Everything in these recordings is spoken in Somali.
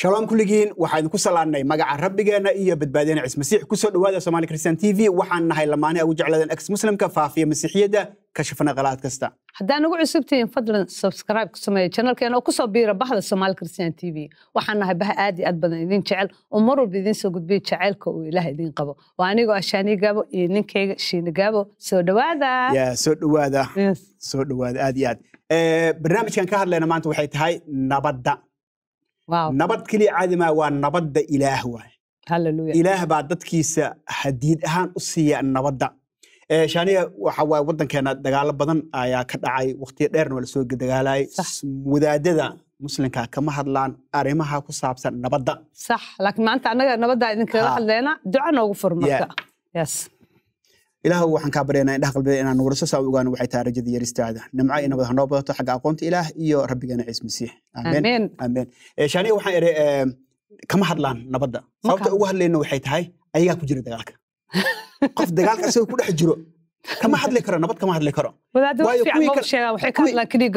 shalom kulligiin waxaa idinku salaannay magaca rabbigeenna iyo badbaadiyana ciismasiix kusoo dhawaada somaali christian t v waxaan nahay lamaanihii ugu jecladan ex muslimka faafiya masiixiyadda kashafana qalaad kasta haddaan ugu cusubtihiin fadlan subscribe ku sameeya janalkeena oo kusoo biira bahda somaali christian t v waxaan nahay bah aad iyo aad badan idin jecel oo mar walba idiin soo gudbiya jacaylka uu ilaah idiin qabo waa anigoo ashaani ah gaabo iyo ninkayga shiina gaabo soo dhawaada soo dhawaada soo dhawaada aad iyo aad eh, barnaamijkan ka hadlayna maanta waxay tahay nabadda nabad keliya caadi maa waa nabadda ilaah waay ilaah baa dadkiisa hadiid ahaan u siiya nabadda shaaniga waxa waaye waddankeena dagaalo badan ayaa ka dhacay waqtiya dheerna waa soo dagaalaay wadaadada muslimka kama hadlaan arrimaha ku saabsan nabadda sax laakiin maanta annaga nabaddaa idinkaga hadleena duca noogu fur marka ilaahw waxaan kaa baryaynaa indhaha qalbideed inaan warso saa u ogaano waxay tahay rajada iyo nimco iyo nabad ha badato xagga aqoonta ilaah iyo rabbigeena ciis masiix aamen aamen eh, shaaniya waxaan idhi kama hadlaan nabadda sababta ugu hadlayno waxay tahay ayagaa ku jira dagaalka qof dagaalka isagoo ku dhex jiro kama hadli karo nabad kama hadli karo kuwii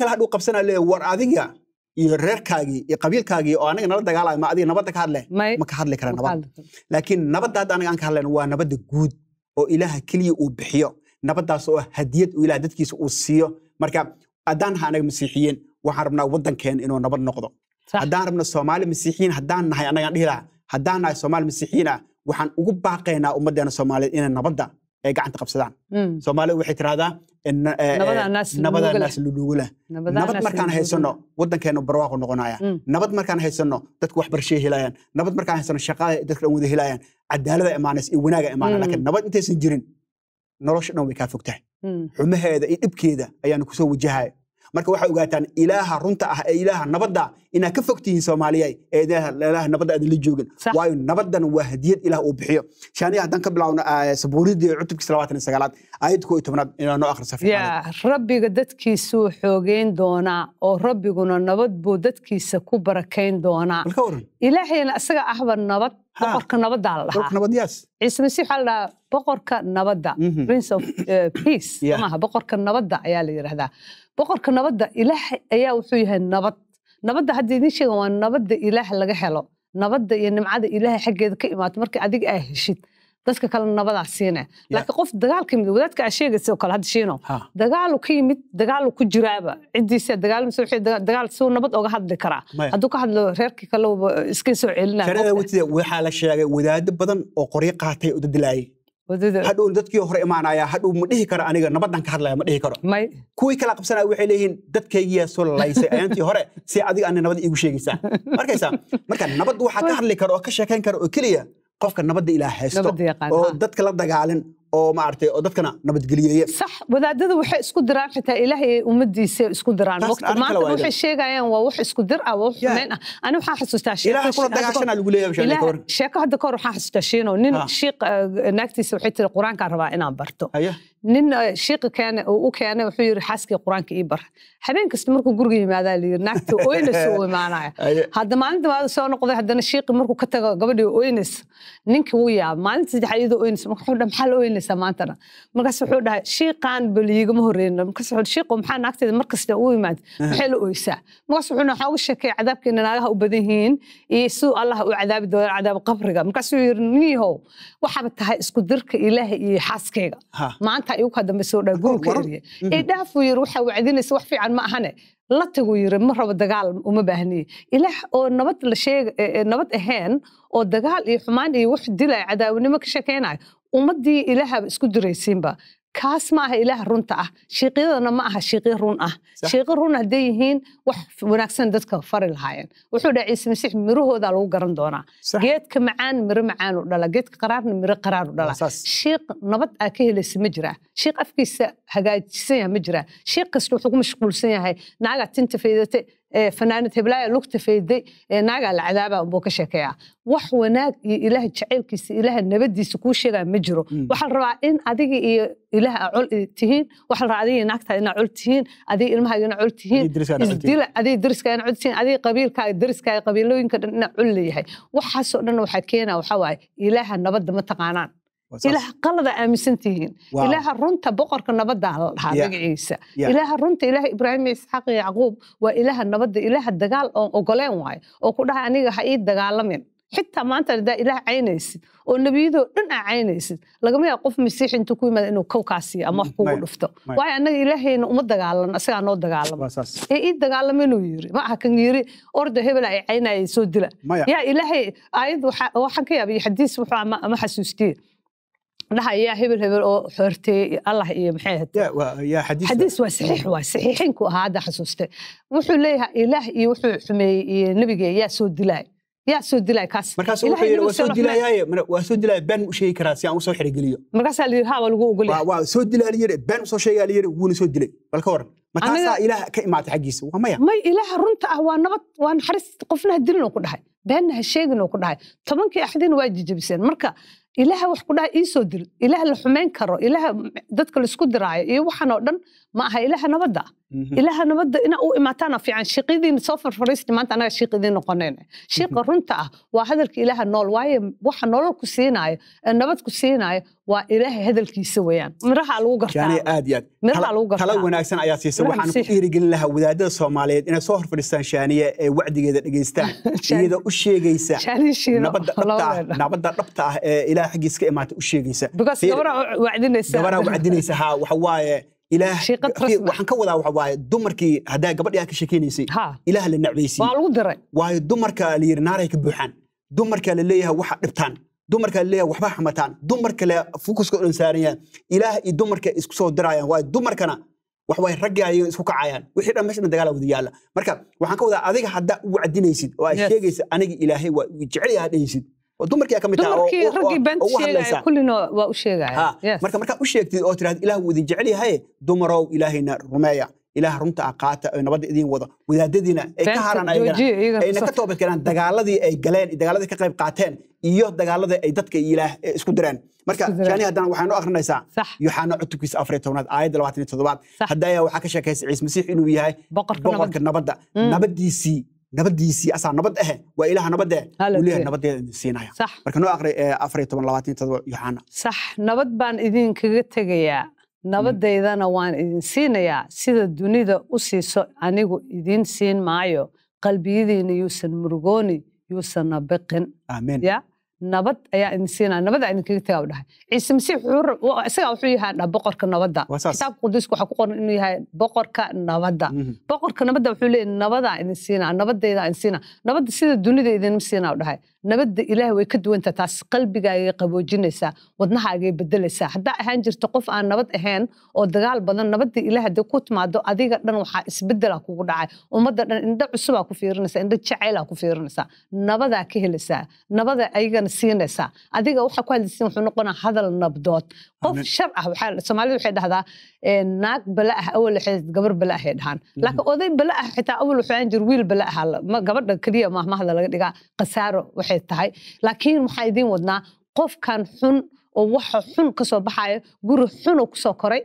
kale haduu qabsanaa le war adiga iyo reerkaagii iyo qabiilkaagii oo aniga nala dagaalay ma adiga nabadda ka hadle ma ka hadli kara nabad laakiin nabadda hadda aniga aan ka hadlayno waa nabadda guud oo ilaaha keliya uu bixiyo nabaddaas oo ah hadiyad uu ilaah dadkiisa uu siiyo marka haddaan naha anaga masiixiyiin waxaan rabnaa waddankeena inuu nabad noqdo haddaan rabna soomaali masiixiyiin haddaan nahay anagaan dhihi lahaa haddaan nahay soomaali masiixiyiin ah waxaan ugu baaqaynaa ummaddeena soomaaliyeed inay nabadda ay gacanta qabsadaan mm. soomaaliu waxay tirahdaa eh, eh, nabada naas lulugula mm. nabad markaan haysano wadankeenu barwaaqu noqonaya nabad markaan haysano dadku waxbarashay helayaan nabad markaan haysano shaqada dadka dhan wada helayaan cadaalada imaanaysa iyo wanaaga imaana lakiin mm. nabad intaysan jirin nolosha dhan way kaa fogtahay xumaheeda iyo dhibkeeda ayaanu kusoo wajahaya marka waxaa ogaataan ilaaha runta ah ee ilaaha nabadda inaad ka fogtihiin soomaaliya ee ilaaha nabadda aadan la joogin waayo nabaddan waa hadiyad ilaah uu bixiyo shaaniya haddaan ka bilowno sabuuridii cutubkiisa labaatan iyo sagaalaad aayad koo iyo tobnaad inaa noo akhrisa yaa rabbiga dadkiisuu xoogeyn doonaa oo rabbiguna nabad buu dadkiisa ku barakayn doonaa ilaahayna isaga ahba nabad boqorka nabaddaa la dhahaa ciise masiix waxaa la dhahaa boqorka nabadda mhm. prince of eh, peace maaha boqorka nabadda ayaa la yidhahdaa boqorka nabadda ilaah ayaa wuxuu yahay nabad nabadda hadda idin sheegan waa nabadda ilaah laga helo nabadda iyo nimcada ilaahay xaggeeda ka imaato marka adiga aa heshid dadka kale nabadaa siina laakiin qof dagaalka yimid wadaadka aa sheegaysa oo kale hadda shiino dagaalu ka yimid dagaalu ku jiraaba ciddiisa dagaalmisa wixii dagaal suu nabad oga hadli karaa hadduu ka hadlo reerkii kale iska soo celinaa waxaa la sheegay wadaado badan oo qoryo qaatay oo dadilaayay hadhow dadkii hore imaanaya hadhuu ma dhihi karo aniga nabadan ka hadlaya ma dhihi karo kuwii kala qabsanaya waxay leeyihiin dadkaygiyaa soo lalaysay ayaantii hore si adiga ana nabad iigu sheegaysaa markaysa marka nabad waxaa ka hadli karo oo ka sheekayn karo oo keliya qofka nabadda ilaah haysto oo dadka la dagaalin oo maaragtay oo dadkana nabadgeliyeeya sax wadaadada waxay isku diraan xitaa ilaahay ummadiisa isku diraan maanta waxay sheegayaan waa wax isku dir ah waa wax xumeyn ah ani waxaan xasuustaa sheeko hadda kahor waxaan xasuustaa shiino nin shiiq eh, naagtiisa waxay tiri qur-aankaan rabaa inaan barto nin eh, shiiqi keene oo u keena wuxuu yiri xaaskii qur-aanka ii bar habeen kasta markuu guriga yimaada layiri naagta oynaysa u imaanaya hadda maalinta maada soo noqday haddana shiiqi markuu ka tago gabadhii oynaysa ninkii wuu yaaba maalinta saddex iyadoo oynaysa marka wuxuu dhaha maxaa la oynaysaa maantana markaas wuxuu dhahay shiiqaan baliigama horeynin markaas wuxuu shiiqo maxaa naagteeda mar kasta u imaad eh. maxay la oysaa markaas wuxuu waxaa uga sheekeeya cadaabkeena naagaha u badan yihiin iyo siduu allah u cadaabi doonaa cadaab qabriga markaas wuxuu yiri waxaaba tahay isku dirka iyo xaaskeyga maanta markaa iyagu hadambe soo dhaa guurka mm-hmm. erya dhaafuu yiri waxaa wacdinaysa wax fiican ma ahane la yiri ma rabo dagaal uma baahniye ilaah oo nabad la sheeg nabad ahayn oo dagaal iyo xumaan iyo wax dilaya cadaawanimo ka sheekeynayo ummadii ilaahaba isku diraysiinba kaas ma aha ilaah runta ah shiiqyadana ma aha shiiqyo run ah shiiqyo run hadday yihiin wax wanaagsan dadka fari lahaayeen wuxuu dhaha ciise masiix mirahoodaa lagu garan doonaa geedka macaan miro macaanu dhala geedka qaraarna miro qaraaru dhala shiiq nabad aa ka helaysa ma jiraa shiiq afkiisa hagaajisan yaha ma jiraa shiiq kasta wuxuu ku mashquulsan yahay naagaa tinta faydate fanaanad heblaaya lugta fayday naagaa la cadaaba unbuu ka sheekeeyaa wax wanaag iyo ilaah jacaylkiisa ilaah nabadiisa kuu sheegaa ma jiro mm. waxaa la rabaa in adiga iyo ilaah col tihiin waxaa rabaa adiga naagtaa inaa col tihiin adiga ilmahaaga inaa col tihiin isdila adiga dariskaaga inaa col tihiin adiga qabiilkaaga dariskaaga qabiilooyinka dhan inaa col leeyahay waxaasoo dhan waxaa keenaa waxaa waaye ilaaha nabadda ma taqaanaan ilaah qalada aaminsantihiin ilaaha runta boqorka nabaddaa la dhahaa magaciisa ilaaha runta ilaaha ibraahim isxaaq iyo yacquub waa ilaaha nabadda ilaaha dagaal oon ogoleen waayo oo ku dhahay aniga ha ii dagaalamin xitaa maanta hadaa ilaah caynaysid oo nebiyadoo dhan aa caynaysid lagama yaaba qof masiix intuu ku yimaada inuu kowkaa ama wax kugu dhufto waayo annaga ilaahayna uma dagaalan isagaa noo dagaalama ee ii dagaalama inuu yiri ma aha kan yiri orda hebel ay caynaya soo dila yaa ilaahay aayad waxaan ka yaabay xadiis wuxuu ama xasuustiye gabdhaha ayaa hebel hebel oo xoortey allah iyo maxayxadiis waa saxiix waa saxiixinku ahaa hadda xasuuste wuxuu leeyahay ilaah iyo wuxuu xumeeyey iyo nebiga yaa soo dilaay yaa soo dilay kaas markaas wuxuu yidhi waa u sheegi karaa si aan u soo markaasaa la yidhi lagu ogolyahay soo dilaa la yidhi baan u sheegaa la yidhi wuu soo dilay bal ka waran markaasaa ilaah ka imaatay xaggiisa waa maya may ilaaha runta ah waa nabad waa naxariis qofna ha dilin ku dhahay beenna ha sheegin ku dhahay tobankii axdiina waa jijabiseen marka ilaaha wax ku dhaha iisoo dil ilaaha la xumayn karo ilaaha dadka laisku diraayo iyo waxaan oo dhan ma aha ilaha nabadda ilaha nabadda ina u imaataana fiican shiqidiin soo farfariisni maanta anaga shiqidiin noqoneen shiqa runta ah waa hadalka ilaha nool waaye waxa nolol ku siinaayo ee nabad ku siinaayo waa ilaahay hadalkiisa weeyaan miraha lagu gartaa aad iyo wanaagsan ayaa siisa waxaan ku dhiirigelin lahaa wadaadada soomaaliyeed inay soo horfadhiistaan shaaniye ee wacdigeeda dhegaystaan iyada u sheegaysa nabadda dhabta ah ee ilaah xaggiis imaata u sheegaysa gabaraa wacdinaysa ha waxa waaye waxaan ka wadaa waay dumarkii haddaa gabadhii aad ka sheekeynaysay ilaah la nacbaysiye waa lagu diray waayo dumarka la yiri naaray ka buuxaan dumarka la leeyahay waxa dhibtaan dumarka la leeyahay waxba xamataan dumar kale fokuska oo ilaah iyo dumarka isku soo dirayaan waayo dumarkana wax raggii ayay isku kacayaan wixii dhan meeshan dagaala wada yaala marka waxaan ka wadaa adiga haddaa u wacdinaysid oo aad sheegaysid aniga ilaahay waa jecel yaha dhahaysid dumarki ka mid tamarka markaa u sheegtid oo tiraad ilah wuu idin jecel yahaye dumarow ilaahayna rumeeya ilaah runta a qaata ee nabadda idiin wada wadaadadiina ay ka haraan ayna ka toobad keenaan dagaaladii ay galeen dagaaladii ka qayb qaateen iyo dagaaladii ay dadka ilaah isku direen marka shaani haddana waxaanu akhrinaysaa yuxaana cutubkiisa afar tobnaad aayadda labaatan iyo toddobaad hadda waxaa ka sheekaysa ciise masiix inuu yahay boqorka nabadda nabaddiisii nabadiisii asaa nabad ahe waa ilaha nabad eh idin siinaya sax nabad baan idinkaga tegayaa nabadeydana waan idin siinayaa sida dunida u siiso anigu idiin siin maayo qalbiyadiina yuusan murugooni yuusanna biqin aamen ya nabad ayaa idin siinaa nabada idin kaga tagaa u dhahay ciise masiix isagaa wuxuu yahay dha boqorka nabadda kitaabka quduuska waxaa ku qoran inuu yahay boqorka nabadda mhm. boqorka nabadda wuxuu leeyahy nabadaa idin siinaa nabadaydaa idin siinaa nabadda sida dunida idinma siinaa dhahay nabadda ilaahay way ka duwantaa taas qalbigaagay qaboojinaysaa wadnahaagay bedelaysaa haddaa ahaan jirta qof aan nabad ahayn oo dagaal badan nabadda ilaah haddii ku timaado adiga dhan waxaa isbedela kugu dhacay ummadda dhan indho cusubaa ku fiirinaysa indho jacaylaa ku fiirinaysaa nabadaa ka helaysaa nabada ayagana siinaysaa adiga waxaa ku hadlaysiin wuxuu noqonaa hadal nabdood qof shar ah soomaalida waxay dhahdaa eh, naag bala ah awal waxay gabar bala ahay dhahaan mhm. laakiin oday bala ah xitaa awal waxaan jir wiil bala ah gabadha keliya mahmahda laga dhigaa khasaaro waxay tahay laakiin maxaa idiin wadnaa qofkan xun oo waxa xun kasoo baxaayo guri xunoo kusoo koray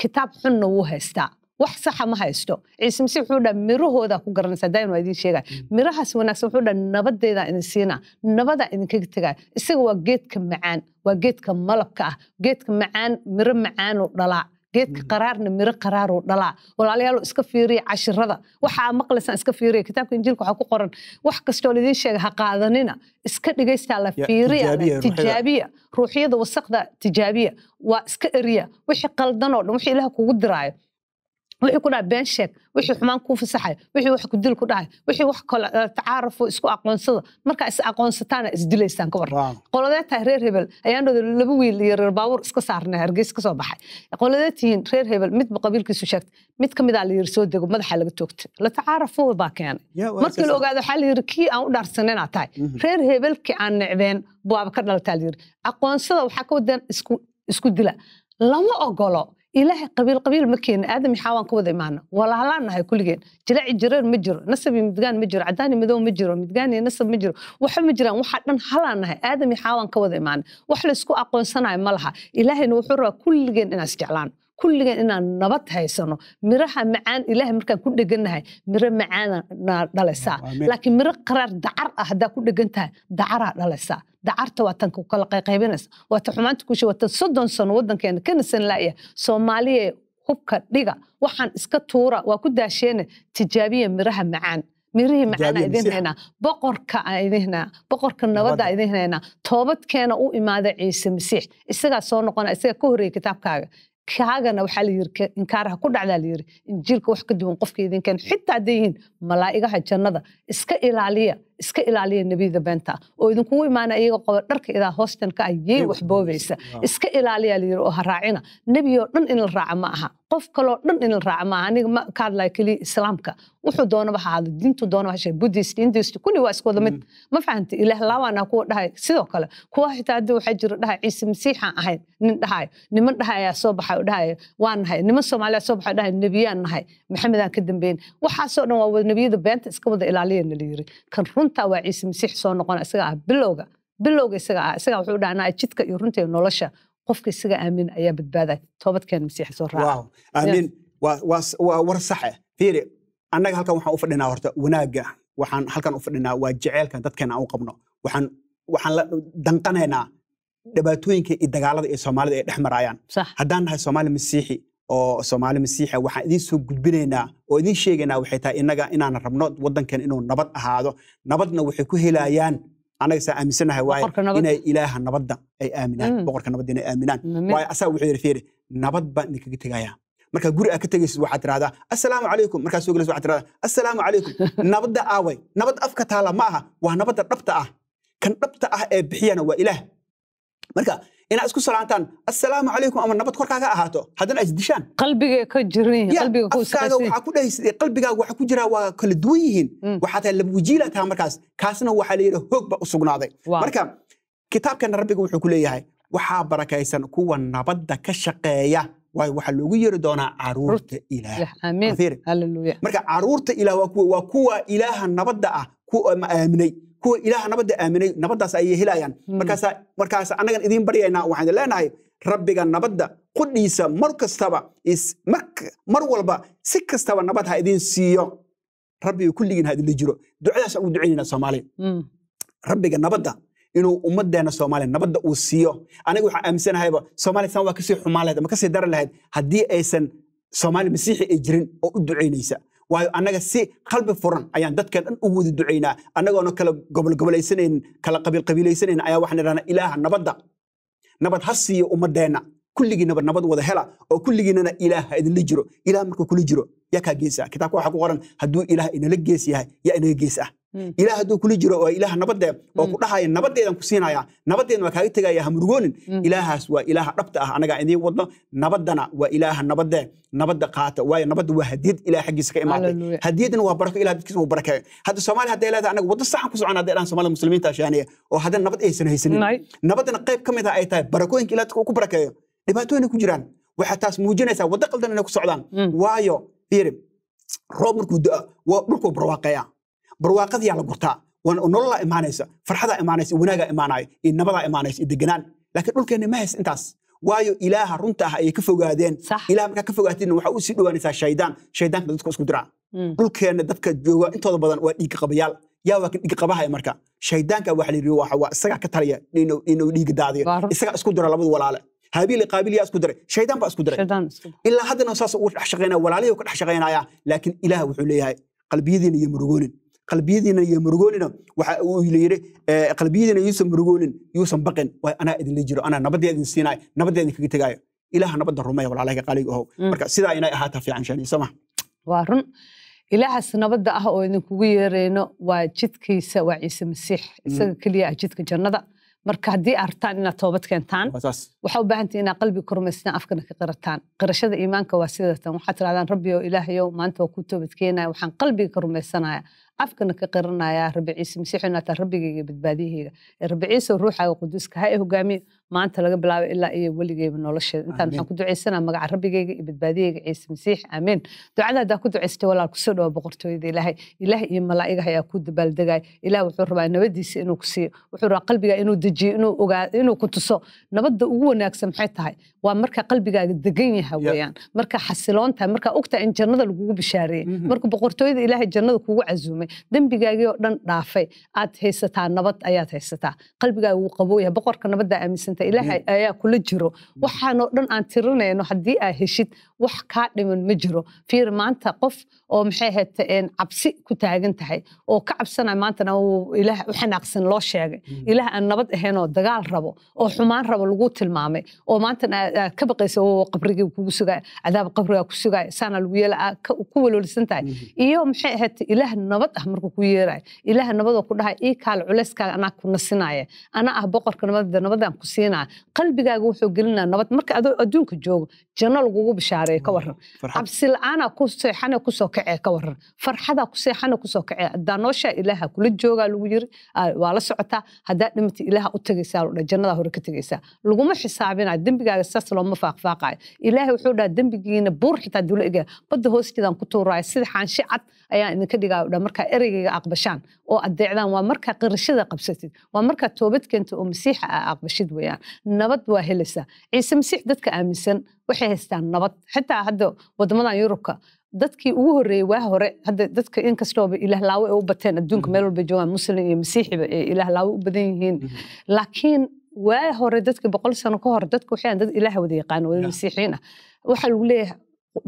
kitaab xunna wuu haystaa wax saxa ma haysto ciise masii wuxuu dha mirahooda ku garanaysa daayan waa idiin sheegaya mm. mirahaas wanaagsan wuxuu dha nabadeeda idin siinaa nabada idinkaga tegaya isaga waa geedka macaan waa geedka malabka ah geedka macaan miro macaanuu dhalaa geedka mm. qaraarna miro qaraaruu dhalaa walaalayaal iska fiiriya cashirada waxaa maqlaysaan iska fiiriya kitaabka injiilka waxaa ku qoran wax kastoo laidin sheega ha qaadanina iska dhigaystaa la fiiriya tijaabiya ruuxyada wasaqda tijaabiya waa iska eriya wixii qaldanoo dhan wixii ilaah kugu diraayo wixii ku dhaha been sheeg wixii xumaan kuu fasaxaya wixii wax kudil ku dhahaya wixii wax kale eh, isku aqoonsada markaa is aqoonsataana is dilaysaan ka reer hebel ayaan dhooda laba wiil iyo reer baabuur iska saarnay hargeys ka soo baxay qoladeed reer hebel midba qabiilkiisu sheegtay mid ka midaa ah la soo dego madaxa laga toogtay la tacaarufo baa keenay markii la ogaado waxaa la kii aan u dhaarsanay tahay mhm. reer hebelkii aan necbeen buwaaba ka dhaltaa la aqoonsada waxaa ka wadeen isku dila lama ogolo ilaahay qabiil qabiil ma keeni aadam maxaa waan ka wada imaana walahalaan nahay kulligeen jilaaci jireer ma jiro nasabi midgaan ma jiro cadaani madow ma jiro midgaani nasab ma jiro waxa ma jiraan waxa dhan halaan nahay aadam maxaa ka wada imaana wax laysku aqoonsanayo ma laha ilaahayna wuxuu rabaa kulligeen inaas jeclaan kulligan inaan nabad haysano miraha macaan ilaah markaan ku dheganahay miro macaanna dhalaysaa laakiin miro qaraar dacar ah haddaa ku dhegan tahay dacaraa dhalaysaa dacarta waatan ku kala qayqaybinaysa waata xumaanta kushe waata soddon sano waddankeena kanasan laaya soomaaliya hubka dhiga waxaan iska tuura waa ku daasheena tijaabiya miraha macaan mirihii macaana idin haynaa boqorka idin boqorka nabadda idin haynaa toobadkeena u imaada ciise masiix isagaa soo noqona isagaa ka horreeyay kitaabkaaga kaagana waxaa layiri inkaaraha ku dhacdaa layiri injiilka wax ka duwan qofka idinkeen xitaa hadday yihiin malaa'igaha jannada iska ilaaliya iska ilaaliya nebiyada beenta oo idinkugu imaana iyaga qoba dharka idaa hoostan ka ayey waxboobaysa iska ilaaliya layiri oo ha raacina nebiyoo dhan in la raaca ma aha qof kaloo dhan in la raaca maaha aniga ma ka hadlaya keliya islaamka wuxuu doonaba ha diintu doonaba ha sheego buddhist hindist waa isku mid mm. ma fahamti ilaah laawaana kuwa dhahay sidoo kale kuwa xitaa hadda waxaa jira dhahay ciise masiixaan ahayn nin dhahayo niman dhahayaa soo baxay dhahayo waan nahay niman soomaaliya soo baxay dhahayo nebiyaan nahay maxamedaan ka dambeyn waxaasoo dhan waa nebiyada beenta iska wada ilaaliyana layiri kan run runtaa waa ciise masiix soo noqona isaga ah bilowga bilowga isaga ah isaga wuxuu dhahnaa jidka iyo runta iyo nolosha qofka isaga aamin ayaa badbaadaya toobadkeen masiixa soo raaca waa war saxe fiiri annaga halkan waxaan u fadhinaa horta wanaagga waxaan halkan u fadhinaa waa jaceylkan dadkeen aan u qabno waxaan waxaan la danqanaynaa dhibaatooyinka iyo dagaalada ee soomaalida ay dhex maraayaan haddaan nahay soomaali masiixi oo soomaali masiixa waxaan idiin soo gudbinaynaa oo idiin sheegaynaa waxay tahay innaga inaan rabno waddankan inuu nabad ahaado nabadna waxay ku helayaan annaga saa aaminsanahay waaye inay ilaaha nabadda ay aaminaan mm. boqorka nabadda inay aaminaan waayo asaa wuxuu yidhi fiiri nabad baan idinkaga tegayaa marka guri aad ka tegaysid waxaad tirahdaa assalaamu calaykum markaad soo gelaysid waxaad tirahdaa assalaamu calaykum nabadda aaway nabad afka taala ma aha waa nabadda dhabta ah kan dhabta ah ee bixiyana waa ilaah marka inaad isku salaantaan assalaamu calaykum ama nabad korkaaga ahaato haddana ay isdishaan qalbigay waxa ku jira waa kala duwan yihiin mm. waxaa tahay taha markaas kaasna waxaa layidhi hoog u sugnaaday marka kitaabkeena rabbiga wuxuu ku leeyahay waxaa barakaysan kuwa nabadda ka shaqeeya waayo waxaa loogu yeeri doonaa caruurta ilaah marka caruurta ilaah waa kuwa ilaaha nabadda ah kuwa ma aaminay kuwa ilaaha nabadda aaminay nabaddaas ayay helayaan hmm. markaas annagan idiin baryaynaa waxaanu leenahay rabbiga nabadda qudhiisa mar kastaba mar walba si kastaba nabad ha idiin siiyo rabbiga kulligiin ha jiro ducadaas ugu ducaynayna soomaali hmm. rabbiga nabadda inuu ummadeenna soomaaliya nabadda uu siiyo aniga waxaa aaminsanahayba soomalistan waa kasii xumaan lahayd ama kasii daran lahayd haddii aysan soomaali masiixi ay jirin oo u ducaynaysa waayo annaga si qalbi furan ayaan dadkan dhan ugu wada ducaynaa annagoona kala gobolgobolaysanan kala qabiilqabiilaysanan ayaa waxaan idhahnaa ilaaha nabadda nabad ha siiyo ummadeenna kulligiinaba nabad wada hela oo kulligiinana ilaah ha idinla jiro ilaah marka kula jiro yaa kaa gees ah kitaabka waxaa ku qoran hadduu ilaah inala gees yahay yaa inaga gees ah Hmm. ilaah hadduu kula jiro oo ilaah nabadde oo hmm. ku dhahaya nabadeedan ku siinaya nabadeedna waa kaaga tegaya ha murugoonin hmm. ilaahaas waa ilaaha dhabta ah anagaa idiin wadno nabadana waa ilaaha nabade nabada qaata waayo nabadda waa hadiyad ilaah xaggiisa ka imaatay hadiyadna waa barako ilah dadkiisa uu barakeeyo hadda soomaaliya hadday leedahay anaga waddo saxan ku socon hadday dhahan soomaalida muslimiinta shaaniya oo haddana nabad aysan haysanin nabadana qayb ka mid ah ay tahay barakooyinka ilah dadka uu ku barakeeyo dhibaatooyinay ku jiraan waxaa taas muujinaysaa waddo qaldan inay ku socdaan waayo fiiri roob markuu da'a dhulkuu barwaaqeeyaa barwaaqadiyaa la gurtaa nololaa imaanaysa farxadaa imaanaysa wanaagaa imaanaya iyo nabadaa imaanaysa iyo deganaan laakiin dhulkeenna ma hays intaas waayo ilaaha runta ah ayay ka fogaadeen ilaha markaa ka fogaateenna waxaa u sii dhowaanaysaa shaydaan shaydaanka dadka isku diraa mm. dhulkeenna dadka jooga intooda badan waa dhiigga qabayaal yaa waa dhiigga qabahaya marka shaydaanka waxa la waa isagaa ka taliya inuu dhiigga daadiyo isagaa isku dira labadu walaale haabiil qaabil yaa isku diray shaydaan baa isku diray ilaa haddana saas uga dhex shaqaynaya walaalihi ka dhex shaqaynaya laakiin ilaah wuxuu leeyahay qalbiyadiina iyo murugoonin qalbiyadiina yo murugoonina waxa uu yidhi eh, qalbiyadiina yuusan murugoonin yuusan baqin anaa idinla jiro anaa nabadda siinaayo nabadda idinkaga tegaayo ilaaha nabadda rumeeya walaalahga qaaliga ohow mm. marka sidaa inay ahaataa fiican shani soma waa run ilaahaas nabadda ah oo idinkugu yeerayno waa jidkiisa waa ciise masiix mm. isaga keliya ah jidka jannada marka haddii aad rabtaan inaad toobad keentaan waxaa u baahantii inaad qalbi kurmaystaan afkana ka qirataan qirashada iimaanka waa sidatan waxaad tidhahdaan rabbi oo ilaahayow maanta waa ku toobad keenaya waxaan qalbiga ka rumaysanaya afkana ka qiranaya rabi ciise masiixu inaa taa rabbigayga badbaadiyahayga rabi ciise ruuxaaga quduska ha e hogaamiyo maanta laga bilaabo ilaa iyo weligeyba nolosheeda intaan waxaan ku ducaysanaa magaca rabbigeyga iyo badbaadiyeyga ciise masiix amiin ducada haddaa ku ducaystay walaal kusoo dhawa boqortooyada ilaahay ilaah iyo malaa'igaha ayaa ku dabaaldegaya ilaah wuxuu rabaa nabadiisa inuu ku siiyo wuxuu rabaa qalbigaa inuu dejiyo inuu ogaado inuu ku tuso nabadda ugu wanaagsan maxay tahay waa marka qalbigaaga degan yaha weeyaan marka xasiloon tahay marka in jannada lagugu bishaareeyey mm-hmm. marka boqortooyada ilaahay jannada kugu casuumay dembigaagii oo dhan dhaafay aad haysataa nabad ayaad haysataa qalbigaaga wuu qabooyaha boqorka nabaddaa aaminsan santa ilaahay ayaa kula jiro mm. waxaanoo dhan aan tirinayno haddii aa heshid wax kaa dhiman ma jiro fiir maanta qof oo maxay ahayd cabsi ku taagan tahay oo ka cabsanaya maantana ilaah u loo sheegay mm. ilaah aan nabad ahayn oo dagaal rabo oo xumaan rabo lagu tilmaamay oo maantana aad ka baqaysa oo qabrigii kugu sugaya cadaab qabrigaa ku sugaya saana lagu yeela aad ku walwalsan tahay mm-hmm. iyo maxay ahayd ilaah nabad ah markuu ku yeeraya ilaah nabadoo ku dhahay ii kaal culeyskaaga anaa ku nasinaya anaa ah boqorka nabadda nabadaan ku siin siina qalbigaaga wuxuu gelinaa nabad marka adoo adduunka joogo janno lagugu bishaareeye ka hmm, waran cabsi la ku seexane kusoo kacee ka waran farxadaa ku seexane kusoo kacee daanooshaa ilaaha kula joogaa lagu yiri waa la socotaa haddaa dhimata ilaaha u tegaysaa lodha jannadaa hore ka tegaysaa laguma xisaabinaa dembigaaga saas looma faaqfaaqaayo ilaahay wuxuu dhaha dembigiina buur xitaa dula egaya badda hoosteedaan ku tuuraaya sida xaanshi cad ayaan idinka dhigaayo dha markaa ereygayga aqbashaan oo addeecdaan waa markaa qirashada qabsatid waa markaa toobad keenta oo masiixa aa aqbashid weeyaan jiraan nabad waa heleysaa ciise masiix dadka aaminsan waxay haystaan nabad xitaa hadda wadamadan yurubka dadkii ugu horeeyey waa hore hadda dadka inkastooba ilahlaawo ay u bateen adduunka mm-hmm. meel walba joogaan muslim iyo masiixiba ee ilahlaawo u badan yihiin mm-hmm. laakiin waa hore dadkii boqol sano ka hor dadku waxay dad ilaah wada yaqaan wada masiixiin ah waxaa lagu leeyahay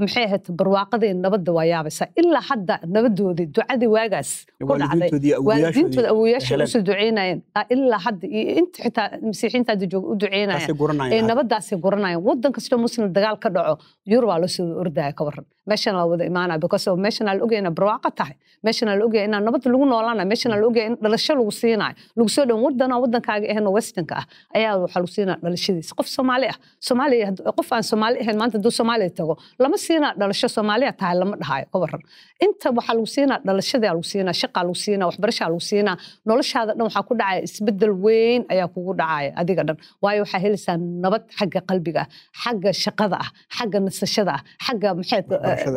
maxay ahayd barwaaqadii nabadda waa yaabaysaa ilaa hadda nabadoodii ducadii waagaas ku dhacday waalidiintooda awoyaashay usoo duceynayeen ilaa hadda iyo inta xitaa masiixiintaada jooga u duceynayaan nabaddaasay guranayaan waddan kastoo muslim dagaal ka dhaco yurubaa loo soo ordaya ka waran meeshana la wada imaanaya because of meeshana la ogaya inaa barwaaqo tahay meeshana la ogaya inaa nabad lagu noolaanayo meeshana la ogaya in dhalasho lagu siinayo lagu soo dhowan waddanaa waddankaaga aheenoo westernka ah ayaa waxaa lagu siinaya dhalashadiisa qof soomaali ah soomaaliya qof aan soomaali ahayn maanta hadduu soomaaliya tago lama lama siina dhalasho soomaaliya tahay lama dhahaayo ka waran inta waxaa lagu siinaa dhalashadaa lagu siinaa shaqaa lagu siinaa waxbarashaa lagu siinaa noloshaada dhan waxaa ku dhacaya isbedel weyn ayaa kugu dhacaya adiga dhan waayo waxaa helaysaa nabad xagga qalbiga ah xagga shaqada ah xagga nasashada ah xagga maxayd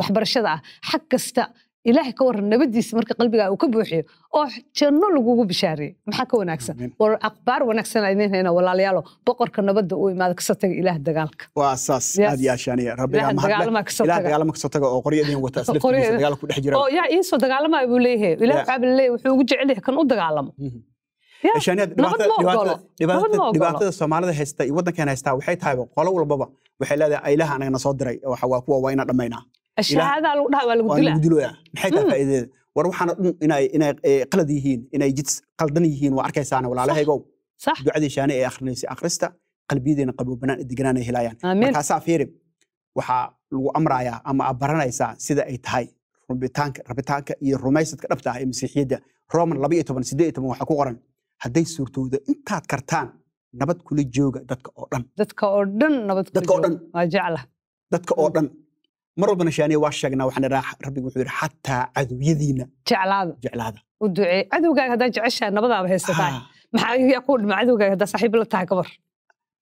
waxbarashada ah xag kasta ilaahay ka waran nabadiisa marka qalbigaa uu ka buuxiyo oo janno lagugu bishaariyey maxaa ka wanaagsan war aqbaar wanaagsan idin hayna walaalayaalo boqorka nabadda uu imaada kasoo taga ilaah dagaalka waa saas aad iyo ashaaniya kasoo taga oo qoryo idin wata dhex jira yaa iisoo dagaalamaya buu leeyahay ilaah waxaa leeyahay wuxuu ugu jecel yahay kan u dagaalamo mhm. dhibaatada soomaalida haysta iyo waddankeena haystaa waxay tahay qolo walbaba waxay leedahay aylaha anagana soo diray waa kuwa waa ina dhammaynaa diloya maxay tahay faa'iideeda war waxaana dhun inay inay qalad yihiin inay jid qaldan yihiin waa arkaysaana walaalahaygow ducadii shaane ee akhrinaysay akhrista qalbiyadeena qaboobanaan deganaan ay helayaan markaasaa fiiri waxaa lagu amrayaa ama aad baranaysaa sida ay tahay rubitaanka rabitaanka iyo rumaysadka dhabta ah ee masiixiyadda roman laba iyo toban siddeed iyo toban waxaa ku qoran hadday suurtooda intaad kartaan nabad kula jooga dadka oo dhan dadka oo dhan nabad dadka oo dhan waa jecla dadka oo dhan mar walbana shaaniya waa sheegnaa waxaan idhaa rabbigu wuxuu yidhi xataa cadowyadiina jeclaada jeclaada u ducee cadowgaaga haddaa jeceshaa nabadaaba haysataa maxaa yaa kuu dhima cadowgaaga haddaa saaxiib la tahay gabar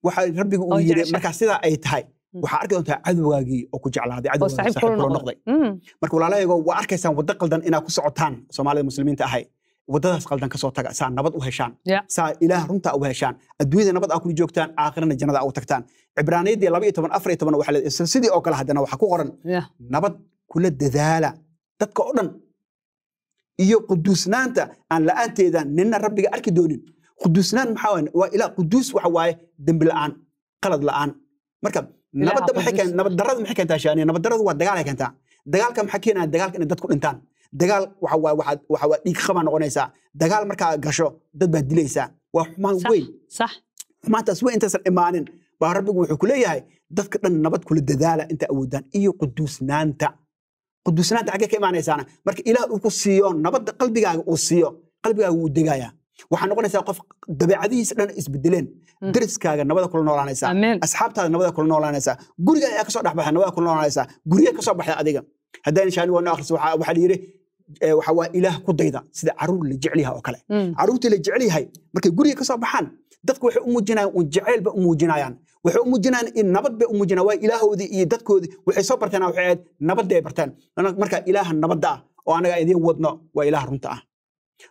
waxaa rabbigu uu yidhi markaa sidaa ay tahay mm. waxaa arki doontaa cadowgaagii oo ku jeclaaday cadowgaagii saaxiib kula noqday mm. marka walaalayagoo waa arkaysaan waddo qaldan inaad ku socotaan soomaalida muslimiinta ahay waddadaas qaldan kasoo taga saa nabad u heshaan saa ilaah runta u heshaan adduunyada nabad aa kula joogtaan aakhirana jannada u tagtaan cibraaniyadii laba iyo toban afar iyo toban waxaa leedahay sidii oo kale haddana waxaa ku qoran nabad kula dadaala dadka oo dhan iyo quduusnaanta aan la'aanteeda ninna rabbiga arki doonin quduusnaan maxaa waaye waa ilaa quduus waxa waaye dembi la'aan qalad la'aan marka nabadda maxay keen nabad maxay keentaa shaaniya nabad waa dagaal keentaa dagaalka maxaa keenaya dagaalka inay dadku dhintaan dagaal waxawaa dhiigqaba noqonaysaa dagaal markaa gasho dad baa dilaysaa waa xumaan weyn xumaantaas weyn intaysan imaanin baa rabbigu wuxuu ku leeyahay dadka dhan nabad kula dadaala inta awoodaan iyo quduusnaanta quduusnaanta xaggee ka imaanaysaana marka ilaah uu ku siiyo nabadda qalbigaaga uu siiyo qalbigaaga wuu degayaa waxaa noqonaysaa qof dabeecadihiisa dhan isbedeleen mm. deriskaaga nabada kula noolaanaysaa asxaabtaada nabada kula noolaanaysaa guriga ayaa kasoo dhex nabada kula noolaanaysaa gurye kasoo baxday adiga haddaan shaani wano akhris waxaa la yidhi ilaah ku dayda sida caruur la jecel yaha oo kale mm. caruurtii la jecel yahay markay guriga ka baxaan dadku waxay u muujinayaan uun jacayl ba u muujinayaan waxay u muujinayaan in nabad bay u muujinayaan waa ilaahoodii iyo dadkoodii waxay soo barteen waxay ahayd nabadda barteen marka ilaaha nabadda ah oo anaga idiin wadno waa ilaaha runta ah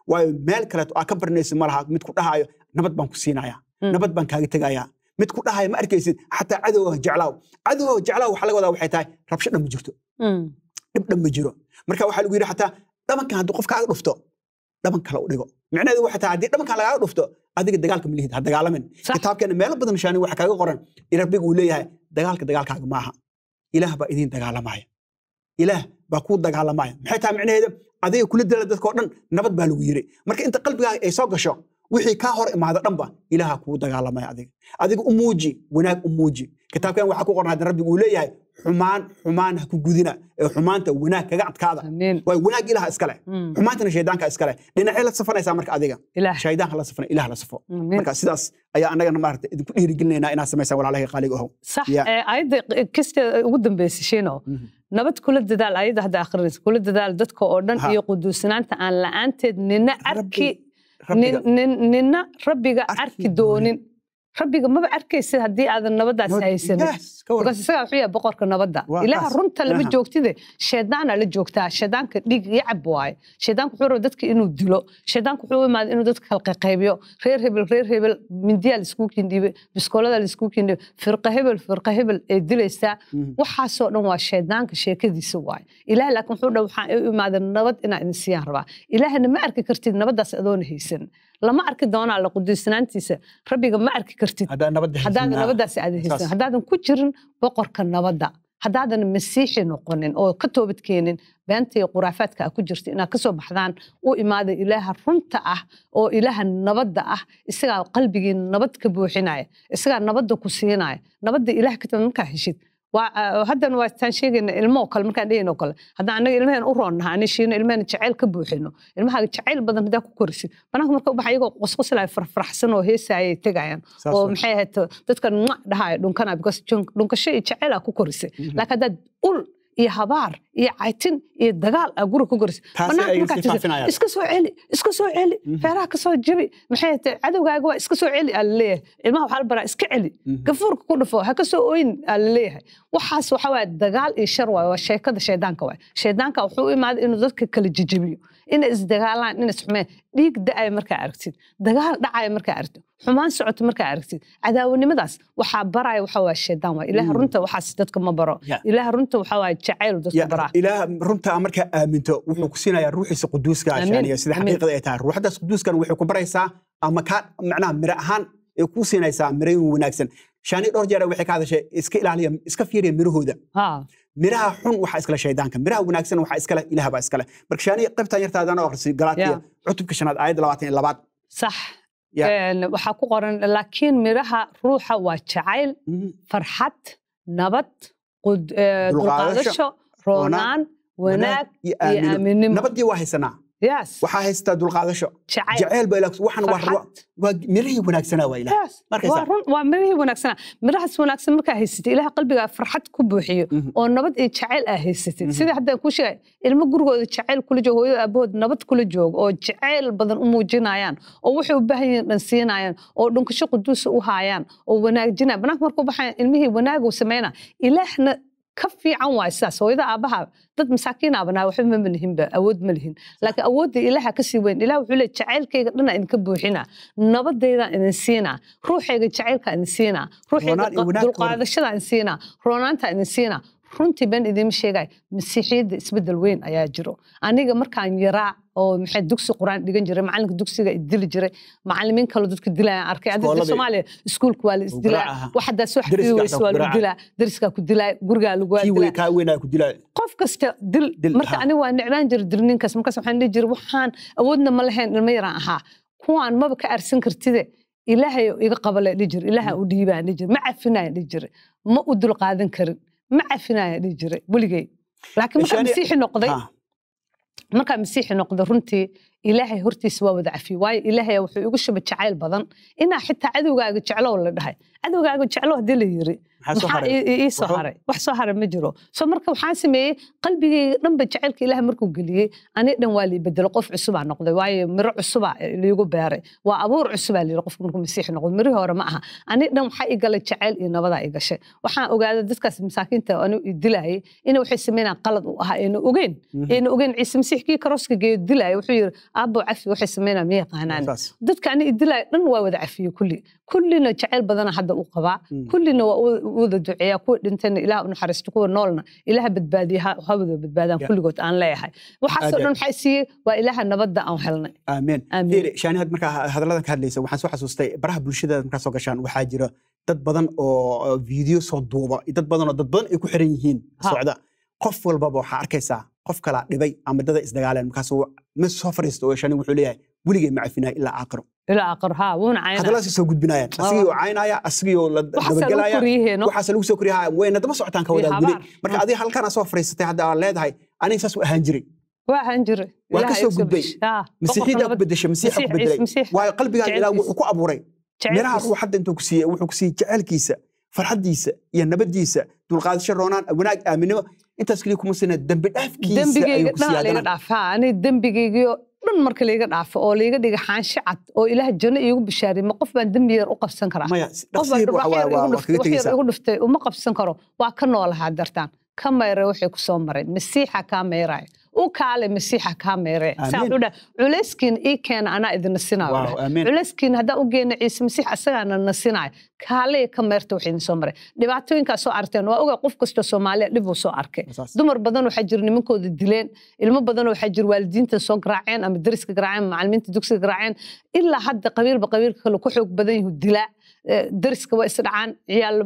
waayo meel kaleeto aa ka barnaysid ma laha mid ku dhahaayo nabad baan ku siinayaa mm. nabad baan kaaga tegayaa mid ku dhahaya ma arkaysid xataa cadowga jeclaaw cadowga jeclaaw waxa laga wadaa waxay tahay rabsho dhan ma jirto mm. dhib dhan ma jiro marka waxaa lagu yidhi xataa dhabankan haddii qof kaaga dhufto dhaban kale u dhigo micnaheedu waxay tahay haddii dhabankan lagaaga dhufto adiga dagaalka malihid ha dagaalamin kitaabkeena meelo badan shaani waxa kaaga qoran rabbigu uu leeyahay dagaalka dagaalkaaga maaha ilaah baa idiin dagaalamaya ilaah baa kuu dagaalamaya maxay tahay micnaheedu adiga kula dala dadkao dhan nabad baa lagu yiri marka inta qalbigaaga ay soo gasho wixii kaa hor imaada dhanba ilaaha kuu dagaalamaya adiga adiga u muuji wanaag u muuji kitaabkan waxaa ku qoran haddan rabbigu uu leeyahay xumaan xumaan ha ku gudina ee xumaanta wanaag kaga adkaada waay wanaag ilaha iskale hmm. xumaantana shaydaanka iskale dhinacee la safanaysaa marka adiga shaydaan hala safana ilaha la safo marka sidaas ayaa annagana maarata idinku dhiirigelinaynaa inaad samaysaan walaalahay qaaliga ohow ayadda kiska ugu dambaysa shiino mhm. nabad kula dadaal ayadda hadda akhrinaysa kula dadaal dadka oo dhan iyo quduusnaanta aan la'aanteed nina arki nina rabbiga arki doonin rabbiga maba arkaysid haddii aadan nabadaas haysanin markaasisagaa xuya boqorka nabadda ilaah runta lama joogtide shaydaana la joogtaa shaydaanka dhiig yacab waaye shaydaanku wuxuu raba dadka inuu dilo shaydaanku wuxuu imaada inuu dadka kalqaqaybiyo reer hebel reer hebel mindiyaa laiskugu kindhiibay biskoolada laiskugu kindhiibay firqa hebel firqa hebel ee dilaysaa waxaasoo dhan waa shaydaanka sheekadiisa waaye ilaah laakiin wuxuu dhan waxaa u imaada nabad inaa idin siiyaan rabaa ilaahna ma arki kartid nabaddaas adoona haysan lama arki doonaa la quduusnaantiisa rabbiga ma arki kartid haddaadan nabaddaas aadan haysan haddaadan ku jirin boqorka nabadda haddaadan masiixi noqonin oo ka toobadkeenin beentai khuraafaadka a ku jirta inaad ka soo baxdaan u imaada ilaaha runta ah oo ilaaha nabadda ah isagaa qalbigiin nabad ka buuxinaya isagaa nabadda ku siinaya nabadda ilaah ka timid markaa heshid Eh, haddan waataan sheegayna ilmoo kale markaan dhehayno kale haddaan annaga ilmaheen u roonnaha ani shiino ilmaheen jacayl ka buuxino ilmahaaga jacayl badan haddaa ku korisid banaanka marka ubaxa iyagoo qosqoslaya farfarxsan oo heesaayay tegayaan oo maxay ahayd dadkan dhahaaya dhunkanaa because dhunkasho iyo jacaylaa ku korisay mhm. lakin haddaad ul iyo habaar iyo caytin iyo dagaal aa guri ku gorisa iska soo celi iska soo celi feeraha kasoo jabi maxay tahay cadowgaaga waa iska soo celi aa laleeyahay ilmaha waxaa la baraa iska celi gafuurka ku dhufo ha ka soo ooyin aa laleeyahay waxaas waxa dagaal iyo shar waaye waa sheekada shaydaanka waaye shaydaanka wuxuu u imaaday inuu dadka kala jajabiyo inay isdagaalaan inay isxumeen dhiig da'aya markaa aragtid dagaal dhacaya markaa aragtid xumaan socoto markaa aragtid cadaawanimadaas waxaa baraya waxawaa shaydaan waa ilaah mm. runta waxaas dadka ma baro ilaah runta waxawaa jacayl dadka baraa ilaah runta markaa aaminto wuxuu ku siinayaa ruuxiisa quduuska ashaaniya sida xaqiiqada ay tahay ruuxdaas quduuskan waxay ku baraysaa ama kaa macnaha miro ahaan ay kuu siinaysaa mirooyin wanaagsan shaani dhowr jeera waxay ka hadashay iska ilaaliya iska fiiriya mirahooda miraha xun waxaa iskale shaydaanka miraha wanaagsan waxaa iskale ilaahbaa iskale marka shaani qaybtan yartaadana akhrisay galaatiya cutubka shanaad aayadda labaatan iyo labaad sax waxaa ku qoran laakiin midhaha ruuxa waa jacayl mm-hmm. farxad nabad dulqaadasho roonaan wanaag iyo aaminimo nabadii waa haysanaa waxaa haystaa dulqaadasho jacayl mirahii wanaagsana waa ilaa mirahii wanaagsana mirahaas wanaagsan markaa haysatid ilaah qalbigaa farxad ku buuxiyo mhm. oo nabad iyo jacayl aa haysatid mhm. sida haddaan kuu sheegay ilmo gurigooda jacayl kula joogo hooyada aabahood nabad kula joogo oo jacayl badan u muujinayaan oo waxay u baahan yihiin dhan siinayaan oo dhunkasho quduusa u haayaan oo wanaajinayaan banaanka markuu baxayan ilmihii wanaaguu samayna ilaahna ka fiican waa sidaas hooyada aabbaha dad masaakiinaabanaha waxba ma awood ma lihin laakiin awoodda ilaaha kasii weyn ilah wuxuu le jacaylkayga dhanaa idinka buuxina nabadeydaan idin siina ruuxayga jacaylkaa idin siina ruuxayga dulqaadashadaa idin siina roonaantaa idin siina runtii been idiima sheegay masiixiyadda isbedel weyn ayaa jiro aniga markaan yaraa oo maxay dugsi quraan dhigan jiray macalinka dugsiga isdili jiray macalimiin kale dadka dilaya arkay adiga soomaaliya waa la isdilaa wax haddaa waa lagu dilaa dariska ku dilaa gurigaa lagu dilaa qof kasta dil marka aniga waa necbaan jiray dilninkaas markaas waxaan dhihi jiray waxaan awoodna ma lahayn ilma yaraan ahaa kuwaan maba ka arsan kartide ilaahay iga qabale dhihi jir ilaaha u dhiibaan dhihi jir ma cafinayan dhihi jir ma u dulqaadan karin ma cafinaya dhihi jiray weligey laakiin markaa masiixi noqday markaa masiixi noqda runtii ilaahay hortiisa waa wada cafiye waayo ilaahay wuxuu igu shaba jacayl badan inaa xitaa cadowgaaga jeclo la dhahay cadowgaagu jeclo hadii la yiri ii soo haray wax soo hara ma jiro so marka waxaan sameeyey qalbigeyga dhanba jacaylka ilaah markuu geliyey ani dhan waa lii bedelo qof cusubaa noqday waayo miro cusuba liigu beeray waa abuur cusubaa layiri qofku markuu masiix noqdo mirihii hore ma aha ani dhan waxaa i jacayl iyo nabadaa i waxaan ogaaday dadkaas masaakiinta anu dilaayay ina waxay sameynaan qalad u ahaa ayna ogeyn ayna ogeyn ciise masiixkii karooska geeyo dilaayo wuxuu yiri aabbo cafi waxay sameynaa ma dadka ani i dhan waa wada cafiyey kulli kullina jacayl badana ummadda uu qabaa kullina waa wada duceeyaa kuwa dhintana ilaah u naxariisto kuwa noolna ilaaha badbaadiya hawada badbaadaan kulligood aan leeyahay waxaasoo dhan maxaa siiyey waa ilaaha nabadda aan helnay aamin shaani had markaa hadalladan ka hadlaysa waxaan soo xasuustay baraha bulshadaada markaa soo gashaan waxaa jira dad badan oo fiideo soo duuba dad badan oo dad badan ay ku xiran yihiin socda qof walbaba waxaa arkaysaa qof kalaa dhibay ama dada isdagaaleen markaas ma soo fariista oo shaani wuxuu leeyahay weligay macafinahay ilaa aakhiro ilaa aqarhaa wuuna caynaa hadalaasi soo gudbinayaan asigii caynaya asigii la dabagelaya waxaas lagu soo koriyahaya wayna daba socotaan ka wadaa guday marka adiga halkan asoo fariisatay hadda aad leedahay aniga saas u ahaan jiray waa ahaan jiray waa ka soo gudbay masiixiyadaa ku bedeshay masiixa ku bedelay waayo qalbigaa ilaa wuxuu ku abuuray miraha ruux hadda intuu ku siiyey wuxuu ku siiyey jaceylkiisa farxaddiisa iyo nabaddiisa dulqaadasho roonaan wanaag aaminimo intaas keliya kuma sina dembi dhaafkiisa ayuu ku siyaadana dembigeygiyo dhan marka laiga dhaafo oo laiga dhiga xaanshi cad oo ilaah janno iigu bishaariy ma qof baan dembi yar u qabsan karaa qof dhuftay uma qabsan karo waa ka noolahaa dartaan ka mayra waxay ku soo mareen masiixa kaa mayraya u kaale masiixa kaa meere culeyskin ii keena anaa idina sinaayo haddaan u geena ciise masiix asagaana na sinaayo ka meerta wax soo maray dhibaatooyinkaa soo arteen waa ogaa qof kastoo soomaaliya dhib soo arkay dumar badan waxaa jira nimankooda dileen ilmo badan waxaa jira waalidiinta soo garaaceen ama dariska garaaceen macalimiinta dugsiga garaaceen ilaa hadda qabiilba qabiilka kale ku xoog badan yahu dilaa dariska waa isdhacaan ciyaal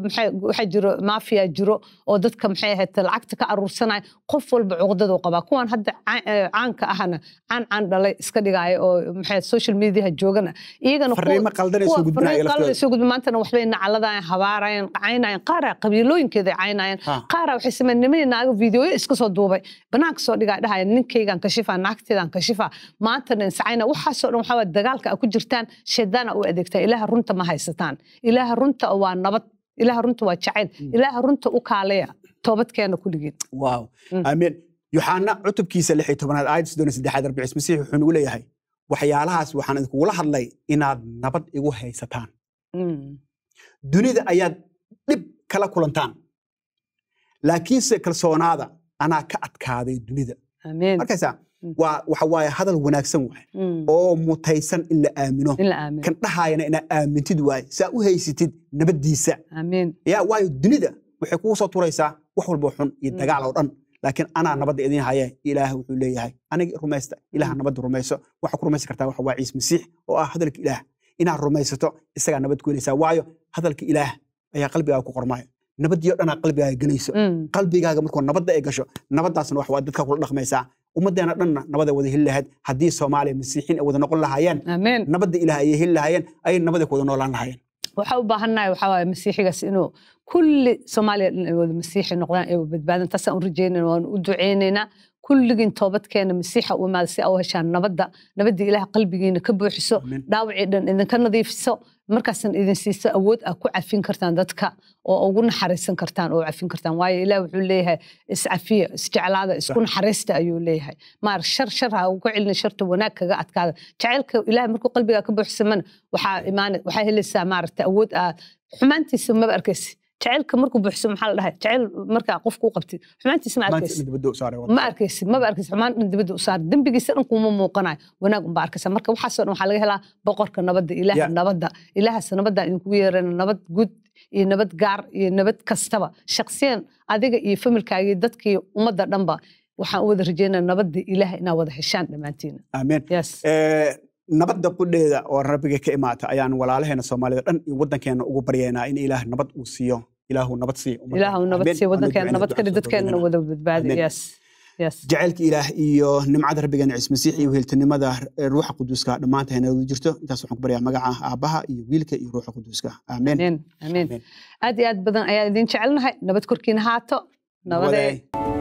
waxaa jiro maafiya jiro oo dadka maxay ahayd lacagta ka aruursanaya qof walba cuqdadu qabaa kuwan hadda caanka ahana caan caan dhalay iska dhigaayo oo maxay social mediaha joogana iyagana maantana waxbay nacladayaan habaarayaan caynayaan qaaraa qabiilooyinkeeda caynayaan qaaraa waxay sameen nimanay naaga videoyo iska soo duubay banaanka soo dhigaa dhahaya ninkaygan kashifaa naagteedan kashifaa maantana insacayna waxaasoo dhan waxaa dagaalka a ku jirtaan shaydaan u adeegtaa ilaaha runta ma haysataan ilaah runta waa nabad ilaah runta waa jacayl mm. ilaah runta u kaalaya toobadkeena kulligeed waaw mm. amiin yoxaana cutubkiisa lix iyo tobanaad aayad sidoona saddexaad arbacis masiix wuxuu nagu leeyahay waxyaalahaas waxaan idinkugula hadlay inaad nabad igu haysataan mm. dunida ayaad dhib kala kulantaan laakiinse kalsoonaada anaa ka adkaaday dunida markaysaa Mm. waxawaaye hadal wanaagsan waay mm. oo mutaysan in la aamino kan dhahaayana inaa aamintid waaye saa u haysatid nabadiisa ya waayo dunida waxay kuu soo turaysaa wax walbo xun iyo mm. dagaal oo dhan laakiin anaa nabadda idin haye ilaah wuxuu leeyahay anigi rumaysta ilaah nabadda rumayso waxaa ku rumaysan kartaa waxa ciise masiix oo ah hadalka ilaah inaad rumaysato isagaa nabad ku waayo hadalka ilaah ayaa qalbigaaga ku qormaayo nabaddiyo dhanaa qalbigaaga gelayso qalbigaaga markuu nabadda ay gasho nabaddaasna wax dadka kula dhaqmaysaa ummaddeena dhanna nabada wada heli lahayd haddii soomaaliya masiixiin ay wada noqon lahaayeen nabadda ilaah ayay heli lahaayeen ayay nabadee ku wada noolaan lahaayeen waxaa u baahannahay waxaa waaye masiixigaas inuu kulli soomaaliya dhan ay wada masiixi noqdaan ay badbaadan taasaan u rajaynaynaa waan u ducaynaynaa kulligiin toobadkeena masiixa u imaada si a u heshaan nabadda nabadda ilaah qalbigiina ka buuxiso dhaawacii dhan idinka nadiifiso markaasan idin siiso awood aa ku cafin kartaan dadka oo ugu naxariisan kartaan oo cafin kartaan waayo ilaah wuxuu leeyahay iscafiya isjeclaada isku naxariista ayuu leeyahay maar shar shar ha ugu celina sharta wanaag kaga adkaada jacaylka ilaah markuu qalbigaa ka buuxisamana waxaa imaana waxaa helaysaa maaragta awood aa xumaantiisa maba arkaysa jacaylka markuu buuxso maxaa la dhahay jacayl markaa qofku u qabtid xumaantiisa ma arkaysid ma arkaysid maba arkaysid xumaan dhan dibadda u saar dembigiisa dhan kuuma muuqanayo wanaag unba arkaysa marka waxaasoo dhan waxaa laga helaa boqorka nabadda ilaaha nabadda ilaahaas nabadda idinkugu yeerayna nabad guud iyo nabad gaar iyo nabad kastaba shaksiyan adiga iyo familkaaga iyo ummadda dhanba waxaan u wada rajeynaa nabadda ilaah inaa wada heshaan dhammaantiina aamen nabadda qudheeda oo rabbiga ka imaata ayaan walaalaheena soomaalida dhan iyo waddankeena ugu baryaynaa in ilaah nabad uu siiyo ilaahu nabad siijacaylka ilaah iyo nimcada rabbigeena ciis masiix iyo wihiiltinimada ruuxa quduuska dhammaanta haynagu jirto intaas waxaan ku baryaa magaca aabbaha iyo wiilka iyo ruuxa quduuska aamen aad iyo aad badan ayaan idin jecelnahay nabad korkiina haato nabadee